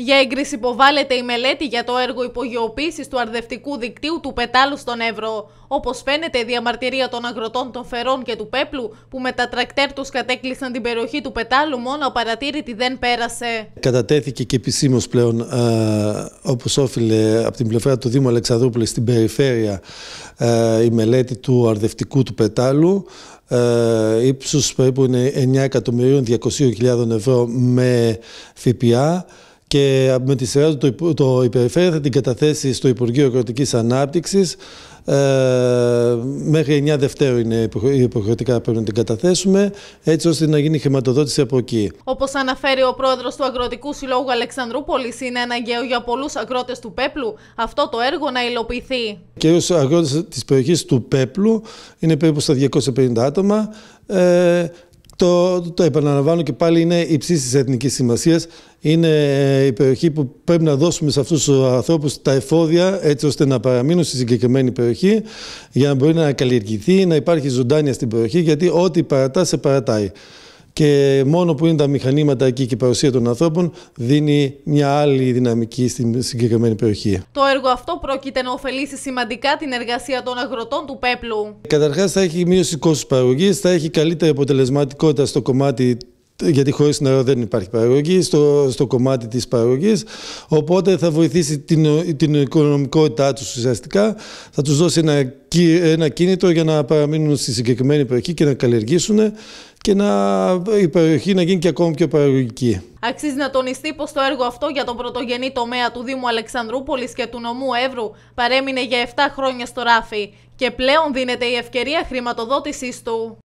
Για έγκριση υποβάλλεται η μελέτη για το έργο υπογειοποίησης του αρδευτικού δικτύου του Πετάλου στον Εύρο. Όπως φαίνεται, η διαμαρτυρία των αγροτών των Φερών και του Πέπλου, που με τα τρακτέρ τους κατέκλυσαν την περιοχή του Πετάλου, μόνο απαρατήρητη δεν πέρασε. Κατατέθηκε και επισήμως πλέον, ε, όπως όφιλε από την πλευρά του Δήμου Αλεξανδρούπολη στην περιφέρεια, ε, η μελέτη του αρδευτικού του Πετάλου. Ε, ύψους περίπου 9.200.000 ευρώ με ΦΠΑ και με τη σειρά του το Υπερφέρει θα την καταθέσει στο Υπουργείο Αγροτικής Ανάπτυξης. Ε, μέχρι 9 Δευτέρου είναι υποχρεωτικά πρέπει να την καταθέσουμε, έτσι ώστε να γίνει χρηματοδότηση από εκεί. Όπως αναφέρει ο πρόεδρος του Αγροτικού Συλλόγου Αλεξανδρούπολης, είναι αναγκαίο για πολλούς αγρότες του Πέπλου αυτό το έργο να υλοποιηθεί. Κυρίω αγρότες της περιοχής του Πέπλου είναι περίπου στα 250 άτομα. Ε, το, το, το επαναλαμβάνω και πάλι είναι υψής της εθνικής σημασίας. Είναι ε, η περιοχή που πρέπει να δώσουμε σε αυτούς τους ανθρώπους τα εφόδια έτσι ώστε να παραμείνουν στη συγκεκριμένη περιοχή για να μπορεί να καλλιεργηθεί, να υπάρχει ζωντάνια στην περιοχή γιατί ό,τι παρατά σε παρατάει και μόνο που είναι τα μηχανήματα εκεί και η παρουσία των ανθρώπων δίνει μια άλλη δυναμική στην συγκεκριμένη περιοχή. Το έργο αυτό πρόκειται να ωφελήσει σημαντικά την εργασία των αγροτών του Πέπλου. Καταρχάς θα έχει μείωση κόστους παραγωγής, θα έχει καλύτερη αποτελεσματικότητα στο κομμάτι γιατί χωρίς νερό δεν υπάρχει παραγωγή, στο, στο κομμάτι της παραγωγής, οπότε θα βοηθήσει την, την οικονομικότητά τους ουσιαστικά, θα τους δώσει ένα, ένα κίνητο για να παραμείνουν στη συγκεκριμένη περιοχή και να καλλιεργήσουν και να, η περιοχή να γίνει και ακόμη πιο παραγωγική. Αξίζει να τονιστεί πως το έργο αυτό για τον πρωτογενή τομέα του Δήμου Αλεξανδρούπολης και του νομού Εύρου παρέμεινε για 7 χρόνια στο ράφι και πλέον δίνεται η ευκαιρία χρηματοδότηση του.